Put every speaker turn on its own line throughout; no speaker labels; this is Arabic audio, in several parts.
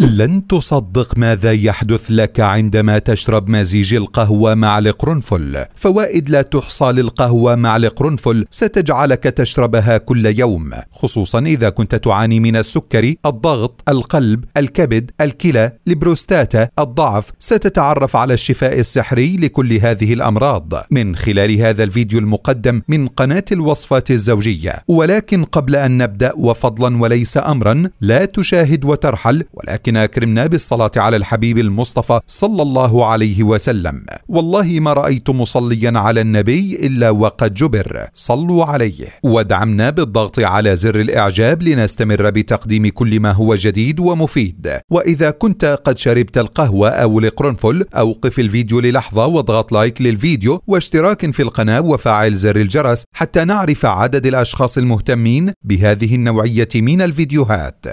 لن تصدق ماذا يحدث لك عندما تشرب مزيج القهوة مع القرنفل فوائد لا تحصى للقهوة مع القرنفل ستجعلك تشربها كل يوم خصوصا إذا كنت تعاني من السكري الضغط القلب الكبد الكلى البروستاتا الضعف ستتعرف على الشفاء السحري لكل هذه الأمراض من خلال هذا الفيديو المقدم من قناة الوصفات الزوجية ولكن قبل أن نبدأ وفضلا وليس أمرا لا تشاهد وترحل ولكن ولكن أكرمنا بالصلاة على الحبيب المصطفى صلى الله عليه وسلم والله ما رأيت مصليا على النبي إلا وقد جبر صلوا عليه وادعمنا بالضغط على زر الإعجاب لنستمر بتقديم كل ما هو جديد ومفيد وإذا كنت قد شربت القهوة أو القرنفل أوقف الفيديو للحظة واضغط لايك للفيديو واشتراك في القناة وفعل زر الجرس حتى نعرف عدد الأشخاص المهتمين بهذه النوعية من الفيديوهات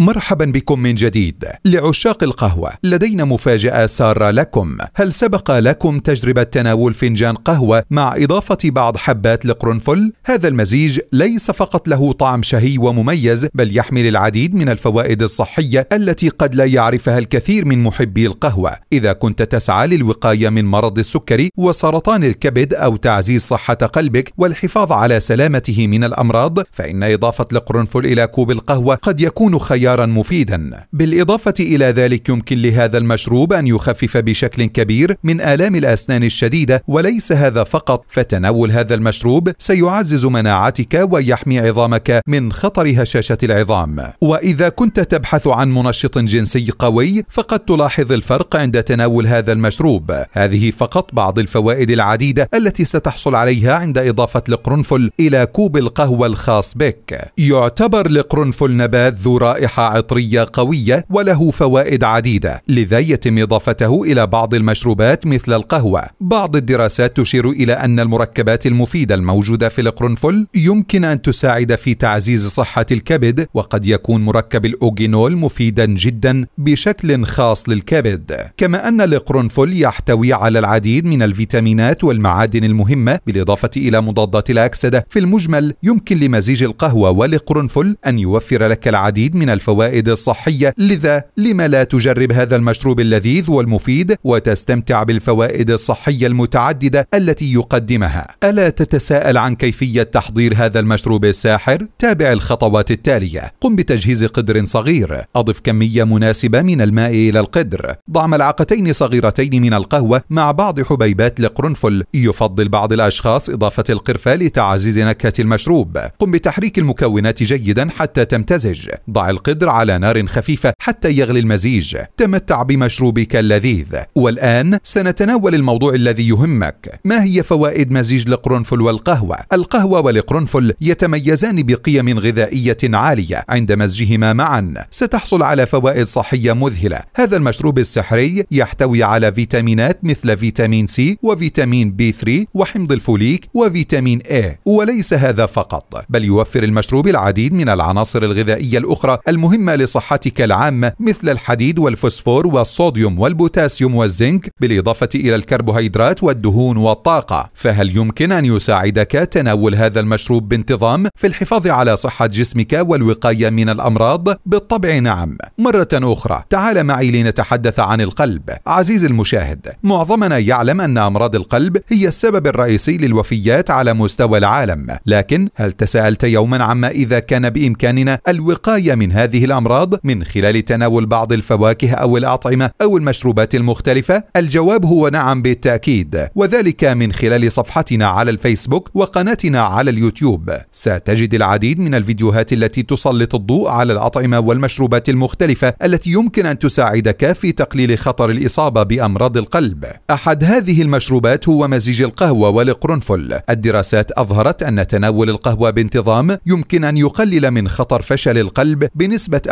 مرحبا بكم من جديد لعشاق القهوة لدينا مفاجأة سارة لكم هل سبق لكم تجربة تناول فنجان قهوة مع إضافة بعض حبات القرنفل؟ هذا المزيج ليس فقط له طعم شهي ومميز بل يحمل العديد من الفوائد الصحية التي قد لا يعرفها الكثير من محبي القهوة إذا كنت تسعى للوقاية من مرض السكري وسرطان الكبد أو تعزيز صحة قلبك والحفاظ على سلامته من الأمراض فإن إضافة القرنفل إلى كوب القهوة قد يكون خيار خيارا مفيدا بالاضافه الى ذلك يمكن لهذا المشروب ان يخفف بشكل كبير من الام الاسنان الشديده وليس هذا فقط فتناول هذا المشروب سيعزز مناعتك ويحمي عظامك من خطر هشاشه العظام واذا كنت تبحث عن منشط جنسي قوي فقد تلاحظ الفرق عند تناول هذا المشروب هذه فقط بعض الفوائد العديده التي ستحصل عليها عند اضافه القرنفل الى كوب القهوه الخاص بك يعتبر القرنفل نبات ذو رائحه عطرية قوية وله فوائد عديدة لذا يتم إضافته إلى بعض المشروبات مثل القهوة بعض الدراسات تشير إلى أن المركبات المفيدة الموجودة في القرنفل يمكن أن تساعد في تعزيز صحة الكبد وقد يكون مركب الأوجينول مفيدا جدا بشكل خاص للكبد كما أن القرنفل يحتوي على العديد من الفيتامينات والمعادن المهمة بالإضافة إلى مضادات الأكسدة في المجمل يمكن لمزيج القهوة والقرنفل أن يوفر لك العديد من الفوائد الفوائد الصحية لذا لم لا تجرب هذا المشروب اللذيذ والمفيد وتستمتع بالفوائد الصحية المتعددة التي يقدمها ألا تتساءل عن كيفية تحضير هذا المشروب الساحر؟ تابع الخطوات التالية قم بتجهيز قدر صغير أضف كمية مناسبة من الماء إلى القدر ضع ملعقتين صغيرتين من القهوة مع بعض حبيبات القرنفل يفضل بعض الأشخاص إضافة القرفة لتعزيز نكهة المشروب قم بتحريك المكونات جيدا حتى تمتزج ضع القرفة القدر على نار خفيفة حتى يغلي المزيج تمتع بمشروبك اللذيذ والآن سنتناول الموضوع الذي يهمك ما هي فوائد مزيج القرنفل والقهوة القهوة والقرنفل يتميزان بقيم غذائية عالية عند مزجهما معا ستحصل على فوائد صحية مذهلة هذا المشروب السحري يحتوي على فيتامينات مثل فيتامين سي وفيتامين بي 3 وحمض الفوليك وفيتامين A إيه. وليس هذا فقط بل يوفر المشروب العديد من العناصر الغذائية الأخرى المهمة لصحتك العامة مثل الحديد والفوسفور والصوديوم والبوتاسيوم والزنك بالإضافة إلى الكربوهيدرات والدهون والطاقة فهل يمكن أن يساعدك تناول هذا المشروب بانتظام في الحفاظ على صحة جسمك والوقاية من الأمراض؟ بالطبع نعم مرة أخرى تعال معي لنتحدث عن القلب عزيزي المشاهد معظمنا يعلم أن أمراض القلب هي السبب الرئيسي للوفيات على مستوى العالم لكن هل تساءلت يوما عما إذا كان بإمكاننا الوقاية من هذا هذه الأمراض من خلال تناول بعض الفواكه أو الأطعمة أو المشروبات المختلفة؟ الجواب هو نعم بالتأكيد وذلك من خلال صفحتنا على الفيسبوك وقناتنا على اليوتيوب ستجد العديد من الفيديوهات التي تسلط الضوء على الأطعمة والمشروبات المختلفة التي يمكن أن تساعدك في تقليل خطر الإصابة بأمراض القلب أحد هذه المشروبات هو مزيج القهوة والقرنفل الدراسات أظهرت أن تناول القهوة بانتظام يمكن أن يقلل من خطر فشل القلب بنسبة بنسبة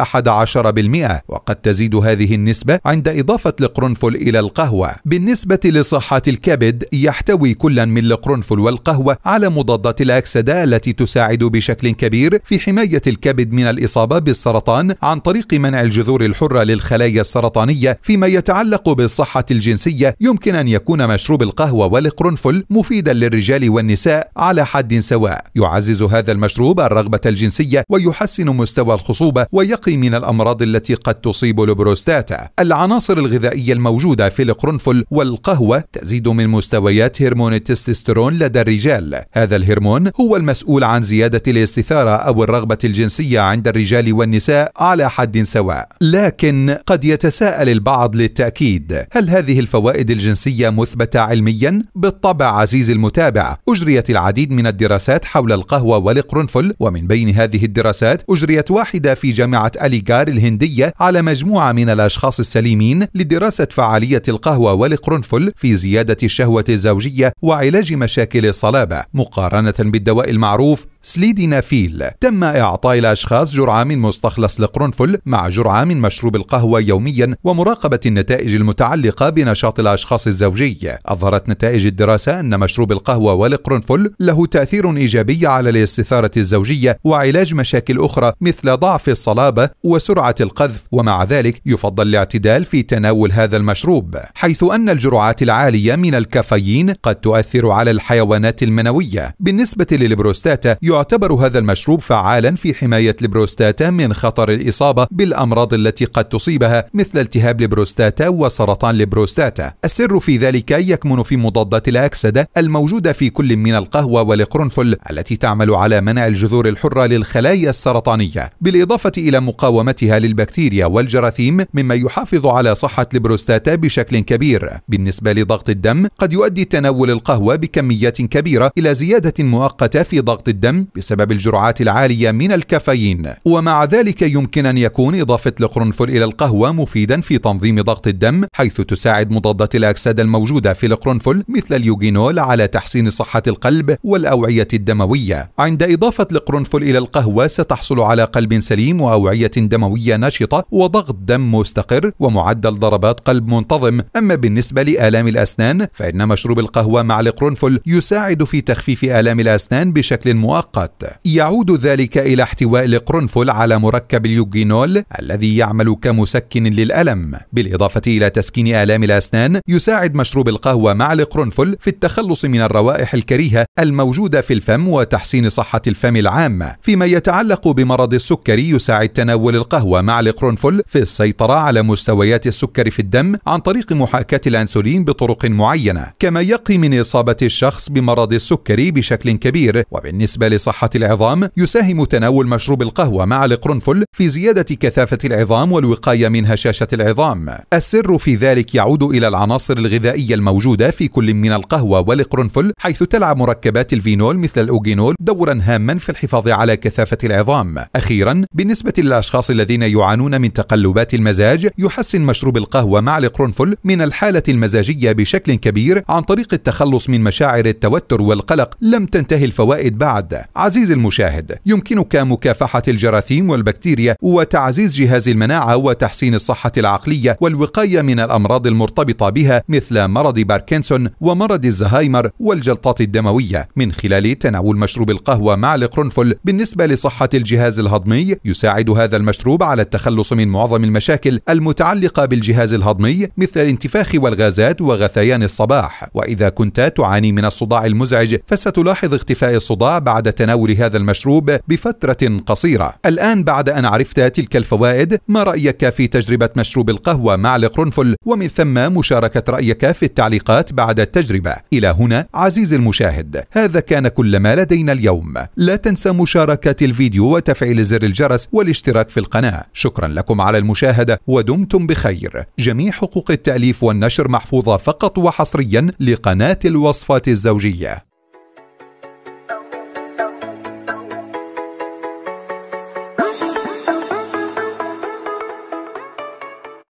11% وقد تزيد هذه النسبة عند إضافة القرنفل إلى القهوة بالنسبة لصحة الكبد يحتوي كل من القرنفل والقهوة على مضادات الأكسدة التي تساعد بشكل كبير في حماية الكبد من الإصابة بالسرطان عن طريق منع الجذور الحرة للخلايا السرطانية فيما يتعلق بالصحة الجنسية يمكن أن يكون مشروب القهوة والقرنفل مفيدا للرجال والنساء على حد سواء يعزز هذا المشروب الرغبة الجنسية ويحسن مستوى الخصوبة ويقي من الأمراض التي قد تصيب البروستاتا العناصر الغذائية الموجودة في القرنفل والقهوة تزيد من مستويات هرمون التستوستيرون لدى الرجال هذا الهرمون هو المسؤول عن زيادة الاستثارة أو الرغبة الجنسية عند الرجال والنساء على حد سواء لكن قد يتساءل البعض للتأكيد هل هذه الفوائد الجنسية مثبتة علميا؟ بالطبع عزيزي المتابع أجريت العديد من الدراسات حول القهوة والقرنفل ومن بين هذه الدراسات أجريت واحدة في جميع جامعة أليغار الهندية على مجموعة من الأشخاص السليمين لدراسة فعالية القهوة والقرنفل في زيادة الشهوة الزوجية وعلاج مشاكل الصلابة مقارنة بالدواء المعروف سليدينافيل تم إعطاء الأشخاص جرعة من مستخلص القرنفل مع جرعة من مشروب القهوة يوميا ومراقبة النتائج المتعلقة بنشاط الأشخاص الزوجي أظهرت نتائج الدراسة أن مشروب القهوة والقرنفل له تأثير إيجابي على الاستثارة الزوجية وعلاج مشاكل أخرى مثل ضعف الصلابة وسرعة القذف ومع ذلك يفضل الاعتدال في تناول هذا المشروب حيث أن الجرعات العالية من الكافيين قد تؤثر على الحيوانات المنوية بالنسبة للبروستاتا يعتبر هذا المشروب فعالا في حماية البروستاتا من خطر الإصابة بالأمراض التي قد تصيبها مثل التهاب البروستاتا وسرطان البروستاتا السر في ذلك يكمن في مضادات الأكسدة الموجودة في كل من القهوة والقرنفل التي تعمل على منع الجذور الحرة للخلايا السرطانية بالإضافة إلى مقاومتها للبكتيريا والجراثيم مما يحافظ على صحة البروستاتا بشكل كبير بالنسبة لضغط الدم قد يؤدي تناول القهوة بكميات كبيرة إلى زيادة مؤقتة في ضغط الدم بسبب الجرعات العالية من الكافيين ومع ذلك يمكن أن يكون إضافة القرنفل إلى القهوة مفيدا في تنظيم ضغط الدم حيث تساعد مضادات الأكسدة الموجودة في القرنفل مثل اليوجينول على تحسين صحة القلب والأوعية الدموية عند إضافة القرنفل إلى القهوة ستحصل على قلب سليم وأوعية دموية نشطة وضغط دم مستقر ومعدل ضربات قلب منتظم أما بالنسبة لآلام الأسنان فإن مشروب القهوة مع القرنفل يساعد في تخفيف آلام الأسنان بشكل مؤقت فقط يعود ذلك إلى احتواء القرنفل على مركب اليوجينول الذي يعمل كمسكن للألم بالإضافة إلى تسكين آلام الأسنان يساعد مشروب القهوة مع القرنفل في التخلص من الروائح الكريهة الموجودة في الفم وتحسين صحة الفم العامة فيما يتعلق بمرض السكري يساعد تناول القهوة مع القرنفل في السيطرة على مستويات السكر في الدم عن طريق محاكاة الأنسولين بطرق معينة كما يقي من إصابة الشخص بمرض السكري بشكل كبير وبالنسبة لصحة العظام يساهم تناول مشروب القهوة مع القرنفل في زيادة كثافة العظام والوقاية من هشاشة العظام السر في ذلك يعود إلى العناصر الغذائية الموجودة في كل من القهوة والقرنفل حيث تلعب مركبات الفينول مثل الأوجينول دورا هاما في الحفاظ على كثافة العظام أخيرا بالنسبة للأشخاص الذين يعانون من تقلبات المزاج يحسن مشروب القهوة مع القرنفل من الحالة المزاجية بشكل كبير عن طريق التخلص من مشاعر التوتر والقلق لم تنتهي الفوائد بعد عزيزي المشاهد يمكنك مكافحة الجراثيم والبكتيريا وتعزيز جهاز المناعة وتحسين الصحة العقلية والوقاية من الأمراض المرتبطة بها مثل مرض باركنسون ومرض الزهايمر والجلطات الدموية من خلال تناول مشروب القهوة مع القرنفل بالنسبة لصحة الجهاز الهضمي يساعد هذا المشروب على التخلص من معظم المشاكل المتعلقة بالجهاز الهضمي مثل الانتفاخ والغازات وغثيان الصباح وإذا كنت تعاني من الصداع المزعج فستلاحظ اختفاء الصداع بعد تناول هذا المشروب بفترة قصيرة الآن بعد أن عرفت تلك الفوائد ما رأيك في تجربة مشروب القهوة مع القرنفل ومن ثم مشاركة رأيك في التعليقات بعد التجربة إلى هنا عزيزي المشاهد هذا كان كل ما لدينا اليوم لا تنسى مشاركة الفيديو وتفعيل زر الجرس والاشتراك في القناة شكرا لكم على المشاهدة ودمتم بخير جميع حقوق التأليف والنشر محفوظة فقط وحصريا لقناة الوصفات الزوجية